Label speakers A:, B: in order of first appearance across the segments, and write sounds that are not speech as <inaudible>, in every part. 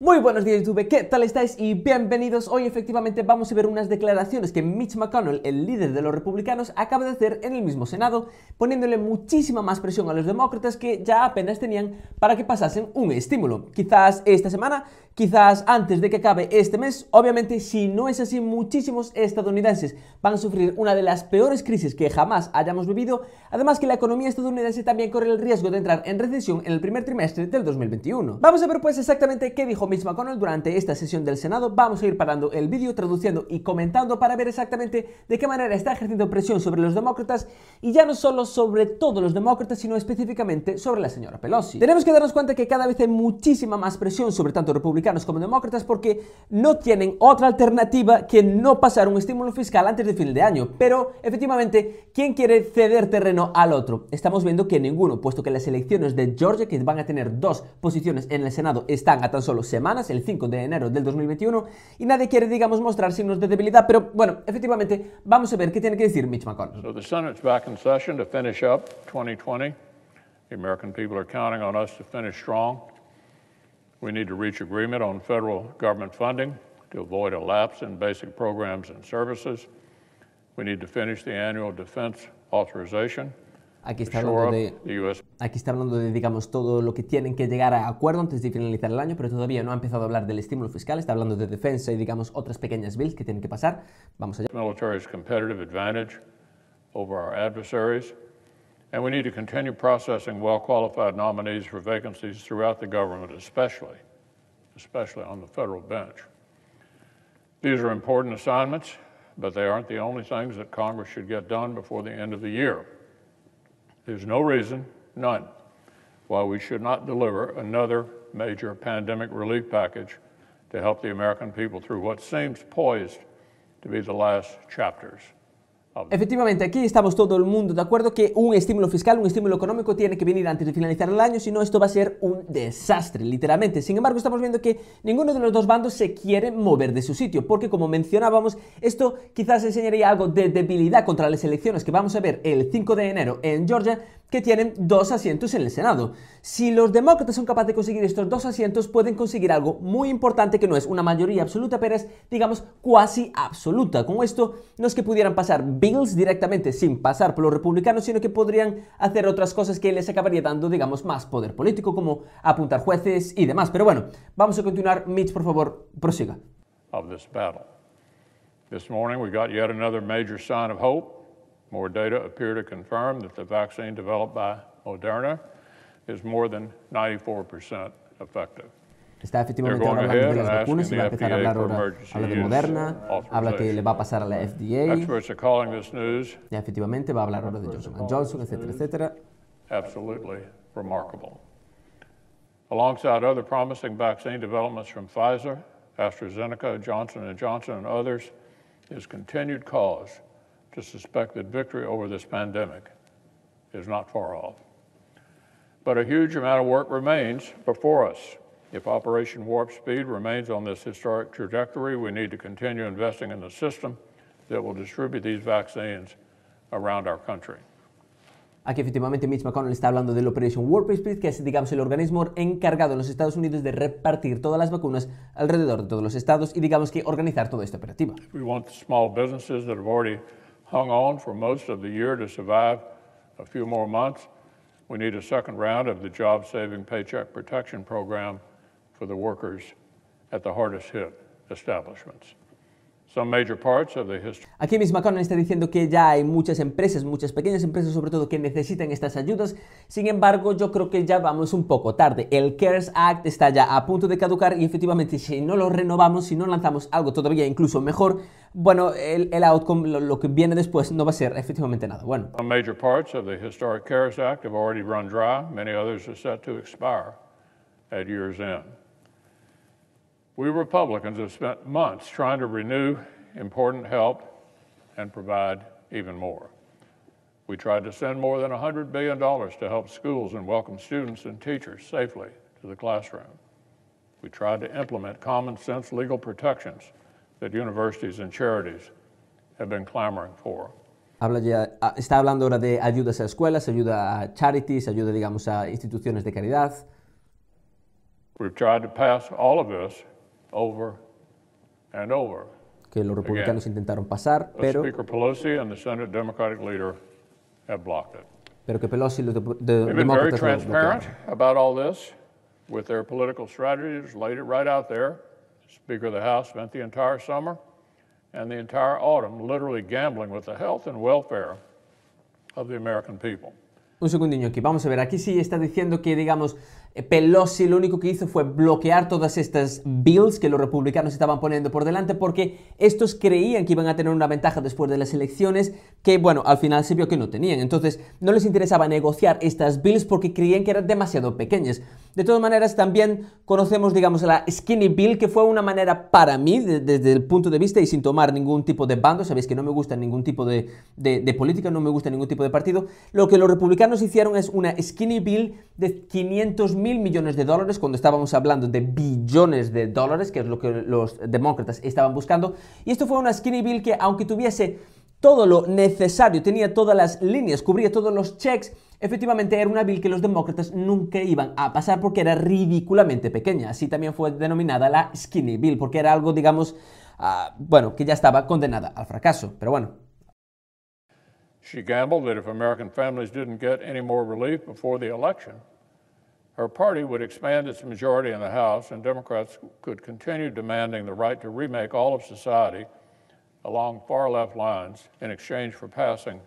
A: Muy buenos días YouTube, ¿qué tal estáis? Y bienvenidos. Hoy efectivamente vamos a ver unas declaraciones que Mitch McConnell, el líder de los republicanos, acaba de hacer en el mismo Senado, poniéndole muchísima más presión a los demócratas que ya apenas tenían para que pasasen un estímulo. Quizás esta semana quizás antes de que acabe este mes. Obviamente, si no es así, muchísimos estadounidenses van a sufrir una de las peores crisis que jamás hayamos vivido. Además que la economía estadounidense también corre el riesgo de entrar en recesión en el primer trimestre del 2021. Vamos a ver pues exactamente qué dijo misma McConnell durante esta sesión del Senado. Vamos a ir parando el vídeo, traduciendo y comentando para ver exactamente de qué manera está ejerciendo presión sobre los demócratas y ya no solo sobre todos los demócratas, sino específicamente sobre la señora Pelosi. Tenemos que darnos cuenta que cada vez hay muchísima más presión sobre tanto republicanos como demócratas porque no tienen otra alternativa que no pasar un estímulo fiscal antes del fin de año. Pero efectivamente, ¿quién quiere ceder terreno al otro? Estamos viendo que ninguno, puesto que las elecciones de Georgia, que van a tener dos posiciones en el Senado, están a tan solo semanas, el 5 de enero del 2021, y nadie quiere, digamos, mostrar signos de debilidad. Pero bueno, efectivamente, vamos a ver qué tiene que decir Mitch McConnell. So the back in session to 2020.
B: The American people are counting on us to finish We need to reach agreement on federal government funding to avoid a lapse in basic programs and services. We need to finish the annual defense authorization.
A: Aquí está, hablando de, aquí está hablando de, digamos, todo lo que tienen que llegar a acuerdo antes de finalizar el año, pero todavía no ha empezado a hablar del estímulo fiscal, está hablando de defensa y, digamos, otras pequeñas bills que tienen que pasar. Vamos allá. Military's
B: competitive advantage over our adversaries and we need to continue processing well-qualified nominees for vacancies throughout the government, especially, especially on the federal bench. These are important assignments, but they aren't the only things that Congress should get done before the end of the year. There's no reason, none, why we should not deliver another major pandemic relief package to help the American people through what seems poised to be the last chapters
A: Efectivamente, aquí estamos todo el mundo de acuerdo que un estímulo fiscal, un estímulo económico tiene que venir antes de finalizar el año, si no esto va a ser un desastre, literalmente. Sin embargo, estamos viendo que ninguno de los dos bandos se quiere mover de su sitio, porque como mencionábamos, esto quizás enseñaría algo de debilidad contra las elecciones que vamos a ver el 5 de enero en Georgia, que tienen dos asientos en el Senado. Si los demócratas son capaces de conseguir estos dos asientos, pueden conseguir algo muy importante que no es una mayoría absoluta, pero es, digamos, cuasi absoluta. Con esto, no es que pudieran pasar bills directamente sin pasar por los republicanos, sino que podrían hacer otras cosas que les acabaría dando, digamos, más poder político, como apuntar jueces y demás. Pero bueno, vamos a continuar. Mitch, por favor, prosiga.
B: This morning got More data appear to confirm that the vaccine developed by Moderna is more than 94% effective.
A: Está efectivamente ahora hablando de las vacunas y va a empezar a hablar ahora. a Habla de Moderna, habla que le va a pasar a la FDA. Ya efectivamente va a hablar ahora de Johnson Johnson, etcétera, etcétera.
B: Absolutely remarkable. Alongside other promising vaccine developments from Pfizer, AstraZeneca, Johnson & Johnson, and others, is continued cause to suspect that victory over this pandemic is not far off. But a huge amount of work remains before us. If Operation Warp Speed remains on this historic trajectory, we need to continue investing in the system that will distribute these vaccines around our country.
A: Aquí efectivamente Mitch McConnell está hablando del Operation Warp Speed, que es digamos el organismo encargado en los Estados Unidos de repartir todas las vacunas alrededor de todos los estados y digamos que organizar todo este operativo.
B: We want small businesses that have already hung on for most of the year to survive a few more months, we need a second round of the Job Saving Paycheck Protection Program for the workers at the hardest hit establishments.
A: Aquí misma McConnell está diciendo que ya hay muchas empresas, muchas pequeñas empresas sobre todo, que necesitan estas ayudas. Sin embargo, yo creo que ya vamos un poco tarde. El CARES Act está ya a punto de caducar y efectivamente si no lo renovamos, si no lanzamos algo todavía incluso mejor, bueno, el, el outcome, lo, que viene después, no va a ser efectivamente nada bueno.
B: CARES Act have already run dry. Many others are set to expire at year's end. We Republicans have spent months trying to renew important help and provide even more. We tried to send more than $100 billion to help schools and welcome students and teachers safely to the classroom. We tried to implement common sense legal protections that universities and charities have been clamoring for.
A: Habla ya, ah, está hablando ahora de ayudas a escuelas, ayuda a charities, ayuda, digamos, a instituciones de caridad.
B: We've tried to pass all of this over and over.
A: que los republicanos Again, intentaron pasar, pero, Speaker
B: Pelosi and the Senate Democratic leader have blocked it.
A: pero que Pelosi y los de- de- been very lo transparent
B: bloquearon. about all this with their political strategies, laid it right out there. Speaker of the House spent the entire summer and the entire autumn literally gambling with the health and welfare of the American people.
A: Un segundinho aquí, vamos a ver, aquí sí está diciendo que, digamos, Eh, Pelosi lo único que hizo fue bloquear todas estas bills que los republicanos estaban poniendo por delante porque estos creían que iban a tener una ventaja después de las elecciones que, bueno, al final se vio que no tenían. Entonces no les interesaba negociar estas bills porque creían que eran demasiado pequeñas. De todas maneras, también conocemos, digamos, la skinny bill que fue una manera para mí, desde el punto de vista y sin tomar ningún tipo de bando, sabéis que no me gusta ningún tipo de, política, no me gusta ningún tipo de partido, lo que los republicanos hicieron es una skinny bill de 500 mil millones de dólares, cuando estábamos hablando de billones de dólares, que es lo que los demócratas estaban buscando. Y esto fue una skinny bill que, aunque tuviese todo lo necesario, tenía todas las líneas, cubría todos los cheques efectivamente era una bill que los demócratas nunca iban a pasar porque era ridículamente pequeña. Así también fue denominada la skinny bill, porque era algo, digamos, ah, bueno, que ya estaba condenada al fracaso. Pero bueno,
B: She gambled that if American families didn't get any more relief before the election, her party would expand its majority in the House, and Democrats could continue demanding the right to remake all of society along far left lines in exchange for passing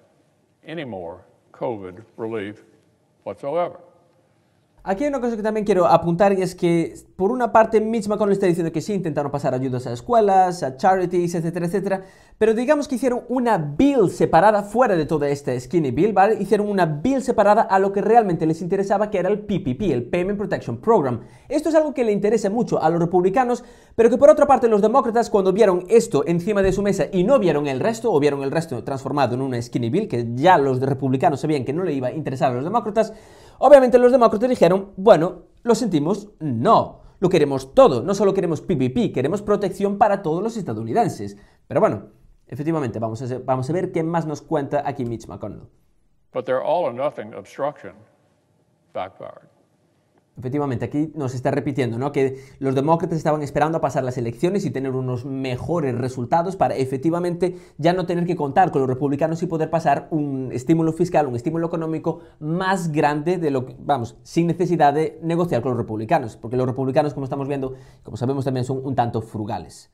B: any more COVID relief whatsoever.
A: Aquí hay una cosa que también quiero apuntar y es que, por una parte, Mitch McConnell está diciendo que sí, intentaron pasar ayudas a escuelas, a charities, etcétera, etcétera, pero digamos que hicieron una bill separada fuera de toda esta skinny bill, ¿vale? Hicieron una bill separada a lo que realmente les interesaba, que era el PPP, el Payment Protection Program. Esto es algo que le interesa mucho a los republicanos, pero que por otra parte los demócratas cuando vieron esto encima de su mesa y no vieron el resto, o vieron el resto transformado en una skinny bill, que ya los republicanos sabían que no le iba a interesar a los demócratas, Obviamente los demócratas dijeron, bueno, lo sentimos, no. Lo queremos todo, no solo queremos PPP, queremos protección para todos los estadounidenses. Pero bueno, efectivamente, vamos a, ver qué más nos cuenta aquí Mitch McConnell.
B: But all or nothing obstruction
A: Efectivamente, aquí nos está repitiendo, ¿no? Que los demócratas estaban esperando a pasar las elecciones y tener unos mejores resultados para efectivamente ya no tener que contar con los republicanos y poder pasar un estímulo fiscal, un estímulo económico más grande de lo que, vamos, sin necesidad de negociar con los republicanos, porque los republicanos, como estamos viendo, como sabemos también son un tanto frugales.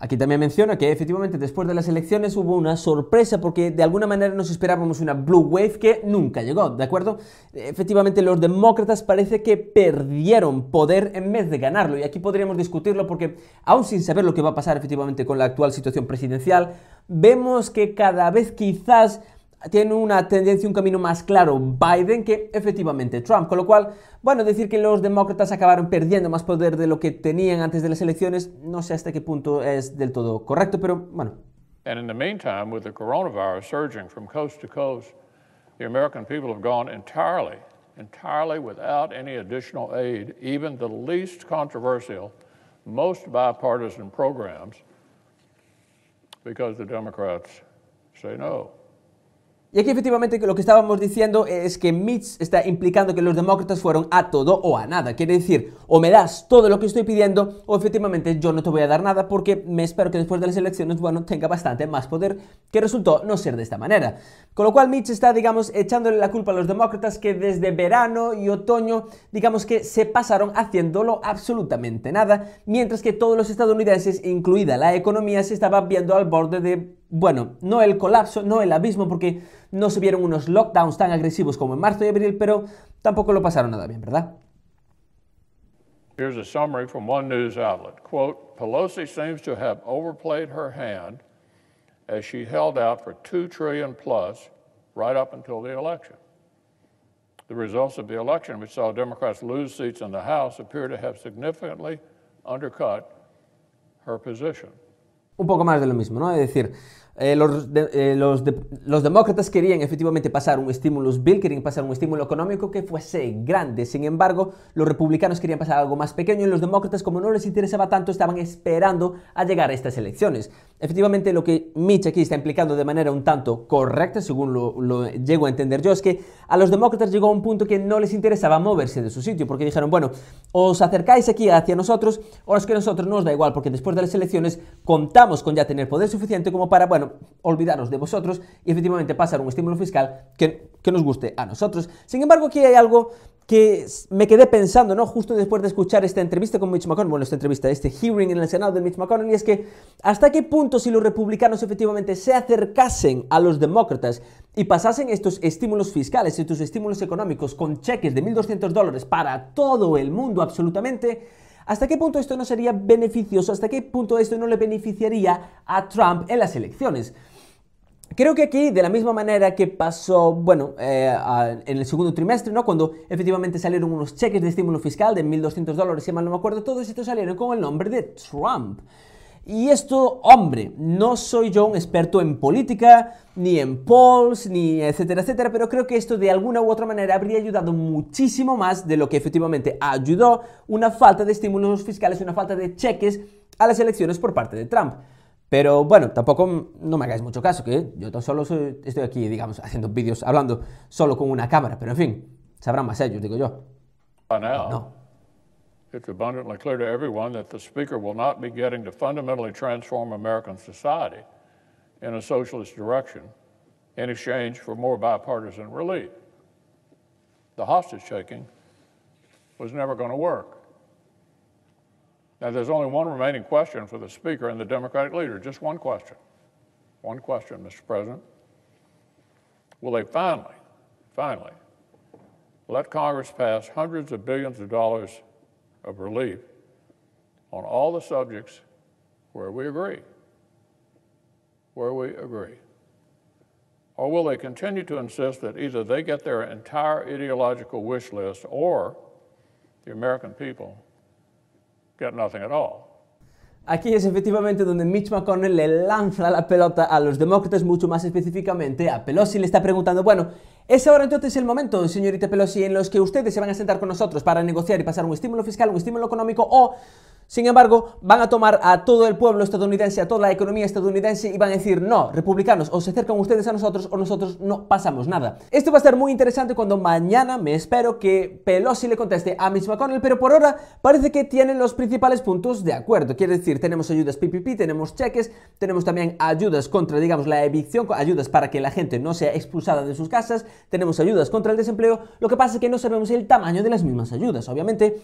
A: Aquí también menciona que efectivamente después de las elecciones hubo una sorpresa porque de alguna manera nos esperábamos una blue wave que nunca llegó, ¿de acuerdo? Efectivamente los demócratas parece que perdieron poder en vez de ganarlo y aquí podríamos discutirlo porque aún sin saber lo que va a pasar efectivamente con la actual situación presidencial, vemos que cada vez quizás tiene una tendencia, un camino más claro Biden que efectivamente Trump. Con lo cual, bueno, decir que los demócratas acabaron perdiendo más poder de lo que tenían antes de las elecciones, no sé hasta qué punto es del todo correcto, pero bueno.
B: And in the meantime, with the coronavirus surging from coast to coast, the American people have gone entirely, entirely without any additional aid, even the least controversial, most bipartisan programs,
A: because the Democrats say no. Y aquí efectivamente lo que estábamos diciendo es que Mitch está implicando que los demócratas fueron a todo o a nada. Quiere decir, o me das todo lo que estoy pidiendo o efectivamente yo no te voy a dar nada porque me espero que después de las elecciones, bueno, tenga bastante más poder, que resultó no ser de esta manera. Con lo cual Mitch está, digamos, echándole la culpa a los demócratas que desde verano y otoño, digamos que se pasaron haciéndolo absolutamente nada, mientras que todos los estadounidenses, incluida la economía, se estaba viendo al borde de bueno, no el colapso, no el abismo, porque no se vieron unos lockdowns tan agresivos como en marzo y abril, pero tampoco lo pasaron nada bien, ¿verdad?
B: Here's a summary from one news outlet. Quote, Pelosi seems to have overplayed her hand as she held out for 2 trillion plus right up until the election. The results of the election, which saw Democrats lose seats in the House, appear to have significantly undercut her position.
A: un poco más de lo mismo, ¿no? Es decir, eh, los, eh, los, demócratas querían efectivamente pasar un estímulo bill, querían pasar un estímulo económico que fuese grande. Sin embargo, los republicanos querían pasar algo más pequeño y los demócratas, como no les interesaba tanto, estaban esperando a llegar a estas elecciones. Efectivamente, lo que Mitch aquí está implicando de manera un tanto correcta, según lo, llego a entender yo, es que a los demócratas llegó un punto que no les interesaba moverse de su sitio, porque dijeron, bueno, os acercáis aquí hacia nosotros, o es que a nosotros no os da igual, porque después de las elecciones contamos con ya tener poder suficiente como para, bueno, olvidarnos de vosotros y efectivamente pasar un estímulo fiscal que, que nos guste a nosotros. Sin embargo, aquí hay algo que me quedé pensando, ¿no? Justo después de escuchar esta entrevista con Mitch McConnell, bueno, esta entrevista, este hearing en el Senado de Mitch McConnell, y es que hasta qué punto si los republicanos efectivamente se acercasen a los demócratas y pasasen estos estímulos fiscales, estos estímulos económicos con cheques de 1.200 dólares para todo el mundo absolutamente, ¿Hasta qué punto esto no sería beneficioso? ¿Hasta qué punto esto no le beneficiaría a Trump en las elecciones? Creo que aquí, de la misma manera que pasó, bueno, eh, en el segundo trimestre, ¿no? Cuando efectivamente salieron unos cheques de estímulo fiscal de 1.200 dólares, si mal no me acuerdo, todos estos salieron con el nombre de Trump. Y esto, hombre, no soy yo un experto en política, ni en polls, ni etcétera, etcétera, pero creo que esto de alguna u otra manera habría ayudado muchísimo más de lo que efectivamente ayudó una falta de estímulos fiscales, una falta de cheques a las elecciones por parte de Trump. Pero bueno, tampoco no me hagáis mucho caso, que yo tan solo estoy aquí, digamos, haciendo vídeos, hablando solo con una cámara, pero en fin, sabrán más ellos, digo yo.
B: No, no. It's abundantly clear to everyone that the speaker will not be getting to fundamentally transform American society in a socialist direction in exchange for more bipartisan relief. The hostage taking was never going to work. Now, there's only one remaining question for the speaker and the Democratic leader, just one question. One question, Mr. President. Will they finally, finally, let Congress pass hundreds of billions of dollars of relief on all the subjects where we agree. Where we agree. Or will they continue to insist that either they get their entire ideological wish list or the American people get nothing at all?
A: Aquí es efectivamente donde Mitch McConnell le lanza la pelota a los demócratas mucho más específicamente a Pelosi. Le está preguntando, bueno, Es ahora entonces el momento, señorita Pelosi, en los que ustedes se van a sentar con nosotros para negociar y pasar un estímulo fiscal, un estímulo económico o sin embargo, van a tomar a todo el pueblo estadounidense, a toda la economía estadounidense y van a decir, no, republicanos, o se acercan ustedes a nosotros o nosotros no pasamos nada. Esto va a ser muy interesante cuando mañana me espero que Pelosi le conteste a Mitch McConnell, pero por ahora parece que tienen los principales puntos de acuerdo. Quiere decir, tenemos ayudas PPP, tenemos cheques, tenemos también ayudas contra, digamos, la evicción, ayudas para que la gente no sea expulsada de sus casas, tenemos ayudas contra el desempleo, lo que pasa es que no sabemos el tamaño de las mismas ayudas. Obviamente,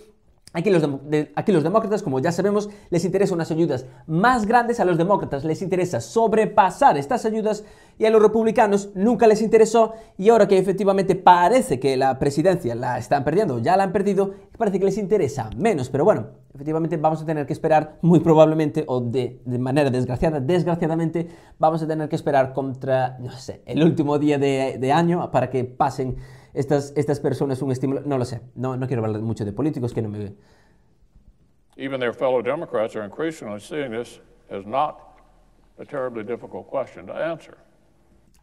A: Aquí los, aquí los, demócratas, como ya sabemos, les interesa unas ayudas más grandes a los demócratas, les interesa sobrepasar estas ayudas y a los republicanos nunca les interesó y ahora que efectivamente parece que la presidencia la están perdiendo, ya la han perdido, parece que les interesa menos, pero bueno, efectivamente vamos a tener que esperar muy probablemente o de, manera desgraciada, desgraciadamente vamos a tener que esperar contra, no sé, el último día de, de año para que pasen estas, estas personas un estímulo? No lo sé. No, quiero hablar mucho de políticos que no me... Even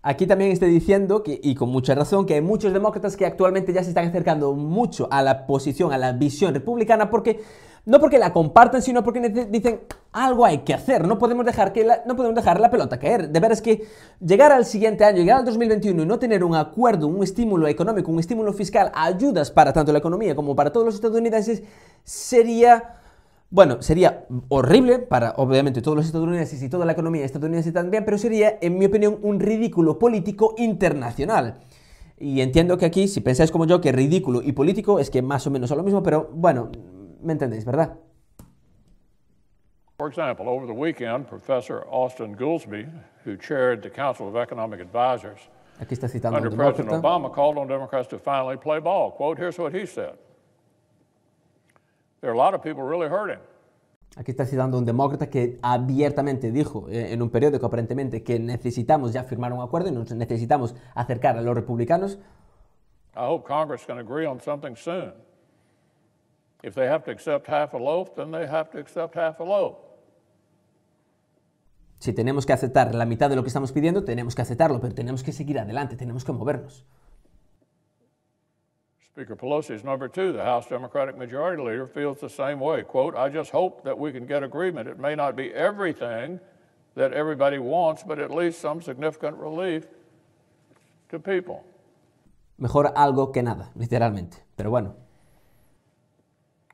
A: Aquí también estoy diciendo, que, y con mucha razón, que hay muchos demócratas que actualmente ya se están acercando mucho a la posición, a la visión republicana, porque no porque la compartan, sino porque dicen algo hay que hacer, no podemos dejar, que la, no podemos dejar la pelota caer. De veras que llegar al siguiente año, llegar al 2021 y no tener un acuerdo, un estímulo económico, un estímulo fiscal, ayudas para tanto la economía como para todos los estadounidenses, sería... Bueno, sería horrible para obviamente todos los estadounidenses y toda la economía estadounidense también, pero sería, en mi opinión, un ridículo político internacional. Y entiendo que aquí, si pensáis como yo, que ridículo y político es que más o menos es lo mismo, pero bueno, ¿Me entendéis, verdad?
B: For example, over the weekend, Professor Austin Goolsbee, who chaired the Council of Economic Advisors, Aquí está citando under President Obama, called on Democrats to finally play ball. Quote, here's what he said. There are a lot of people really
A: hurting. Aquí está citando un demócrata que abiertamente dijo eh, en un periódico aparentemente que necesitamos ya firmar un acuerdo y nos necesitamos acercar a los republicanos.
B: I hope Congress can agree on something soon. If they have to accept half a loaf, then they have to accept half a loaf.
A: Si tenemos que aceptar la mitad de lo que estamos pidiendo, tenemos que aceptarlo, pero tenemos que seguir adelante, tenemos que movernos.
B: Speaker Pelosi is number two. The House Democratic Majority Leader feels the same way. Quote, I just hope that we can get agreement. It may not be everything that everybody wants, but at least some significant relief to people.
A: Mejor algo que nada, literalmente. Pero bueno,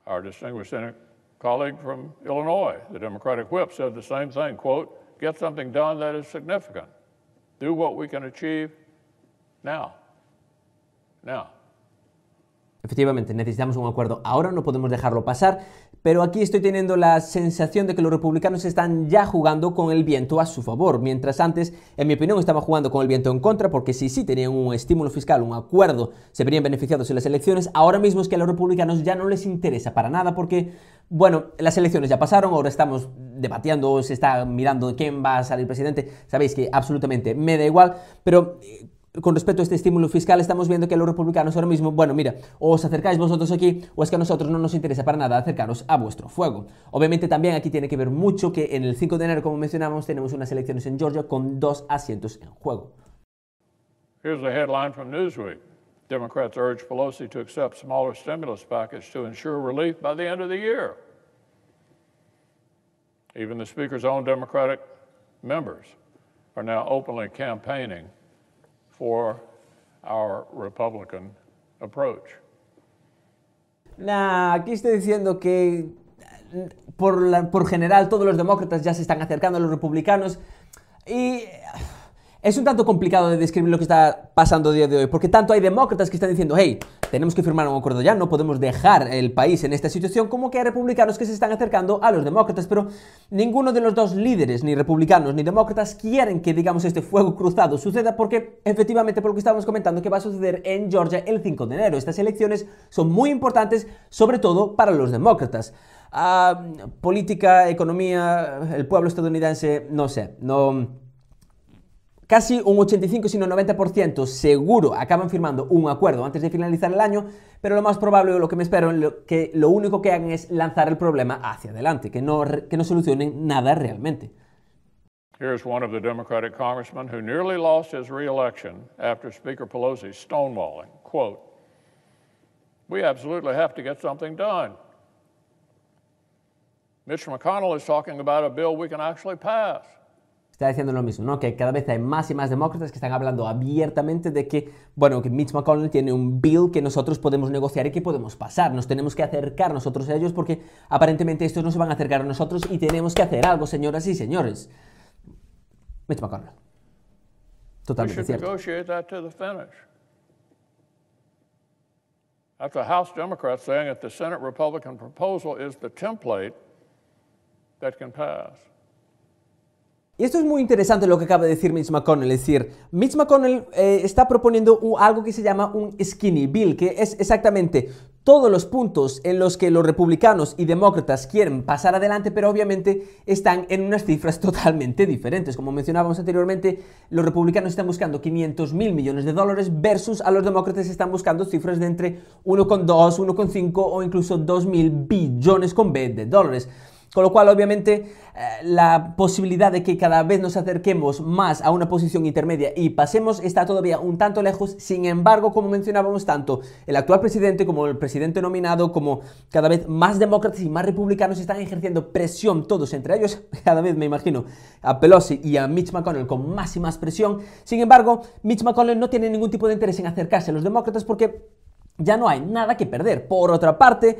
B: our distinguished Senate colleague from Illinois, the Democratic whip, said the same thing, quote, get something done that is significant. Do what we can achieve now. Now.
A: Efectivamente, necesitamos un acuerdo. Ahora no podemos dejarlo pasar, pero aquí estoy teniendo la sensación de que los republicanos están ya jugando con el viento a su favor, mientras antes, en mi opinión, estaban jugando con el viento en contra, porque si sí tenían un estímulo fiscal, un acuerdo, se verían beneficiados en las elecciones. Ahora mismo es que a los republicanos ya no les interesa para nada, porque, bueno, las elecciones ya pasaron, ahora estamos debatiendo, se está mirando quién va a salir presidente. Sabéis que absolutamente me da igual, pero eh, con respecto a este estímulo fiscal, estamos viendo que los republicanos ahora mismo, bueno, mira, o os acercáis vosotros aquí, o es que a nosotros no nos interesa para nada acercaros a vuestro fuego. Obviamente también aquí tiene que ver mucho que en el 5 de enero, como mencionábamos, tenemos unas elecciones en Georgia con dos asientos en juego.
B: Here's a headline from Newsweek. Democrats urge Pelosi to accept smaller stimulus package to ensure relief by the end of the year. Even the speaker's own Democratic members are now openly campaigning for our Republican approach.
A: Nah, aquí estoy diciendo que por, por general todos los demócratas ya se están acercando a los republicanos y es un tanto complicado de describir lo que está pasando a día de hoy, porque tanto hay demócratas que están diciendo, hey, tenemos que firmar un acuerdo ya, no podemos dejar el país en esta situación, como que hay republicanos que se están acercando a los demócratas, pero ninguno de los dos líderes, ni republicanos ni demócratas, quieren que, digamos, este fuego cruzado suceda, porque efectivamente, por lo que estábamos comentando, que va a suceder en Georgia el 5 de enero. Estas elecciones son muy importantes, sobre todo para los demócratas. Ah, política, economía, el pueblo estadounidense, no sé, no Casi un 85, sino 90% seguro acaban firmando un acuerdo antes de finalizar el año, pero lo más probable o lo que me espero es que lo único que hagan es lanzar el problema hacia adelante, que no, que no solucionen nada realmente.
B: Here's one of the Democratic congressmen who nearly lost his reelection after Speaker Pelosi's stonewalling. Quote, we absolutely have to get something done. Mitch McConnell is talking about a bill we can actually pass
A: está diciendo lo mismo, ¿no? Que cada vez hay más y más demócratas que están hablando abiertamente de que, bueno, que Mitch McConnell tiene un bill que nosotros podemos negociar y que podemos pasar. Nos tenemos que acercar nosotros a ellos porque aparentemente estos no se van a acercar a nosotros y tenemos que hacer algo, señoras y señores. Mitch McConnell. Totalmente cierto. Y esto es muy interesante lo que acaba de decir Mitch McConnell. Es decir, Mitch McConnell eh, está proponiendo algo que se llama un skinny bill, que es exactamente todos los puntos en los que los republicanos y demócratas quieren pasar adelante, pero obviamente están en unas cifras <laughs> totalmente diferentes. Como mencionábamos anteriormente, los republicanos están buscando 500 mil millones de dólares versus a los demócratas están buscando cifras de entre 1,2, 1,5 o incluso 2 mil billones con B de dólares. Con lo cual, obviamente, eh, la posibilidad de que cada vez nos acerquemos más a una posición intermedia y pasemos está todavía un tanto lejos. Sin embargo, como mencionábamos tanto, el actual presidente como el presidente nominado, como cada vez más demócratas y más republicanos están ejerciendo presión todos, entre ellos, <laughs> cada vez me imagino, a Pelosi y a Mitch McConnell con más y más presión. Sin embargo, Mitch McConnell no tiene ningún tipo de interés en acercarse a los demócratas porque ya no hay nada que perder. Por otra parte,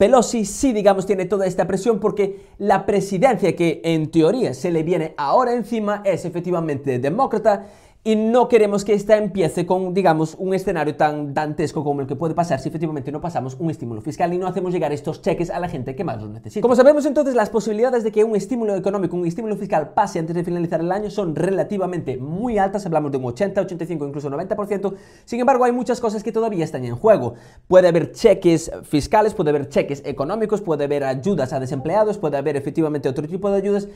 A: Pelosi sí, digamos, tiene toda esta presión porque la presidencia que en teoría se le viene ahora encima es efectivamente demócrata y no queremos que esta empiece con, digamos, un escenario tan dantesco como el que puede pasar si efectivamente no pasamos un estímulo fiscal y no hacemos llegar estos cheques a la gente que más los necesita. Como sabemos entonces, las posibilidades de que un estímulo económico, un estímulo fiscal pase antes de finalizar el año son relativamente muy altas, hablamos de un 80, 85, incluso 90%. Sin embargo, hay muchas cosas que todavía están en juego. Puede haber cheques fiscales, puede haber cheques económicos, puede haber ayudas a desempleados, puede haber efectivamente otro tipo de ayudas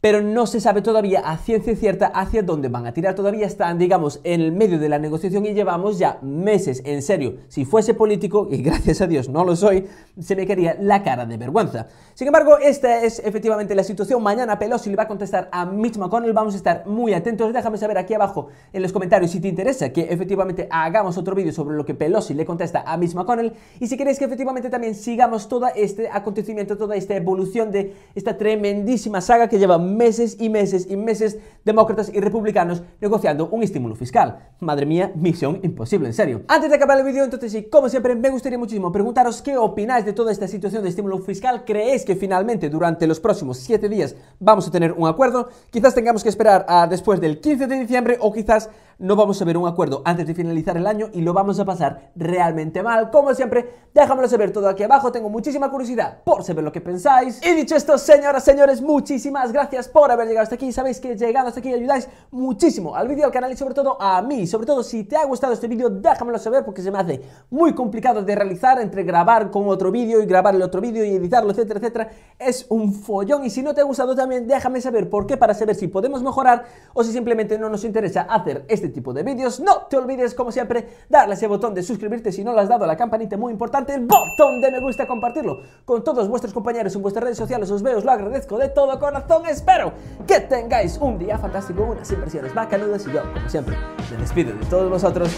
A: pero no se sabe todavía a ciencia cierta hacia dónde van a tirar. Todavía están, digamos, en el medio de la negociación y llevamos ya meses, en serio, si fuese político, y <laughs> gracias a Dios no lo soy, se me quedaría la cara de vergüenza. Sin embargo, esta es efectivamente la situación. Mañana Pelosi le va a contestar a Mitch McConnell, vamos a estar muy atentos. Déjame saber aquí abajo en los comentarios si te interesa que efectivamente hagamos otro vídeo sobre lo que Pelosi le contesta a Mitch McConnell y si queréis que efectivamente también sigamos todo este acontecimiento, toda esta evolución de esta tremendísima saga que lleva meses y meses y meses demócratas y republicanos negociando un estímulo fiscal. Madre mía, misión imposible, en serio. Antes de acabar el vídeo, entonces sí, como siempre, me gustaría muchísimo preguntaros qué opináis de toda esta situación de estímulo fiscal. ¿Creéis que finalmente durante los próximos siete días vamos a tener un acuerdo? Quizás tengamos que esperar a después del 15 de diciembre o quizás no vamos a ver un acuerdo antes de finalizar el año y lo vamos a pasar realmente mal. Como siempre, déjamelo saber todo aquí abajo, tengo muchísima curiosidad por saber lo que pensáis. Y dicho esto, señoras, señores, muchísimas gracias por haber llegado hasta aquí. Sabéis que llegando hasta aquí ayudáis muchísimo al vídeo, al canal y sobre todo a mí. Sobre todo si te ha gustado este vídeo, déjamelo saber porque se me hace muy complicado de realizar entre grabar con otro vídeo y grabar el otro vídeo y editarlo, etcétera, etcétera. Es un follón y si no te ha gustado también déjame saber por qué para saber si podemos mejorar o si simplemente no nos interesa hacer este este tipo de vídeos. No te olvides, como siempre, darle ese botón de suscribirte si no lo has dado la campanita, muy importante, el botón de me gusta, compartirlo con todos vuestros compañeros en vuestras redes sociales. Os veo, os lo agradezco de todo corazón. Espero que tengáis un día fantástico, unas impresiones bacanudas y yo, como siempre, me despido de todos vosotros.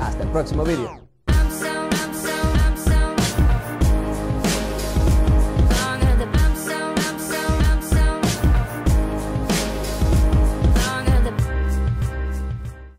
A: Hasta el próximo vídeo.